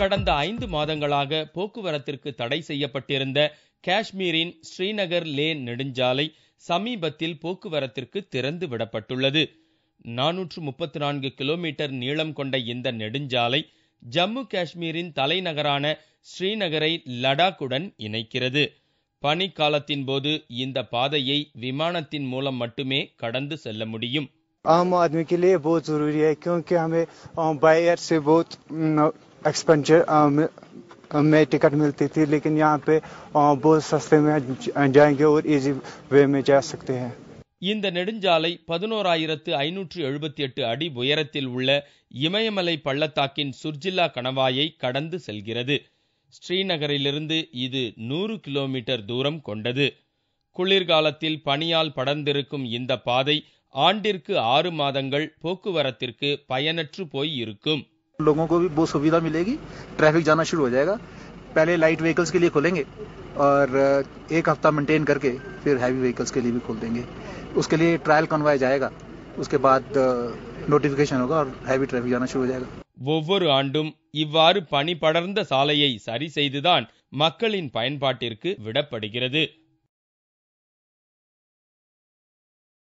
கடந்த ஐந்து மாதங்களாக போக்குவரத்திற்கு தடை செய்யப்பட்டிருந்த காஷ்மீரின் ஸ்ரீநகர் லே நெடுஞ்சாலை சமீபத்தில் போக்குவரத்திற்கு திறந்து விடப்பட்டுள்ளது நானூற்று முப்பத்தி நான்கு கிலோமீட்டர் நீளம் கொண்ட இந்த நெடுஞ்சாலை ஜம்மு காஷ்மீரின் தலைநகரான ஸ்ரீநகரை லடாக்குடன் இணைக்கிறது பனிக்காலத்தின் போது இந்த பாதையை விமானத்தின் மூலம் மட்டுமே கடந்து செல்ல முடியும் ஆம் ஆத்மி கே ஜரூரி ஹை கியூங்கி ஹமே பை சே பஹுத் एक्सपेंचर um, um, में टिकट मिलती थी लेकिन यहाँ पे uh, बहुत सस्ते में जाएंगे और इजी वे में जा सकते हैं இந்த நெடுஞ்சாலை பதினோராயிரத்து ஐநூற்று எழுபத்தி எட்டு அடி உயரத்தில் உள்ள இமயமலை பள்ளத்தாக்கின் சுர்ஜில்லா கணவாயை கடந்து செல்கிறது ஸ்ரீநகரிலிருந்து இது நூறு கிலோமீட்டர் தூரம் கொண்டது குளிர்காலத்தில் பனியால் படர்ந்திருக்கும் இந்த பாதை ஆண்டிற்கு ஆறு மாதங்கள் போக்குவரத்திற்கு பயனற்று போய் இருக்கும் लोगों को भी बहुत सुविधा मिलेगी ट्रैफिक जाना शुरू हो जाएगा पहले लाइट व्हीकल्स के लिए खोलेंगे और एक हफ्ता मेंटेन करके फिर हैवी व्हीकल्स के लिए भी खोल देंगे उसके लिए ट्रायल कन्वाय जाएगा उसके बाद नोटिफिकेशन होगा और हैवी ट्रैफिक जाना शुरू हो जाएगा ஒவ்வொரு ஆண்டும் இவ்வாறு பனி படர்ந்த சாலையை சரி செய்துதான் மக்களின் பயன்பாட்டிற்கு விடப்படுகிறது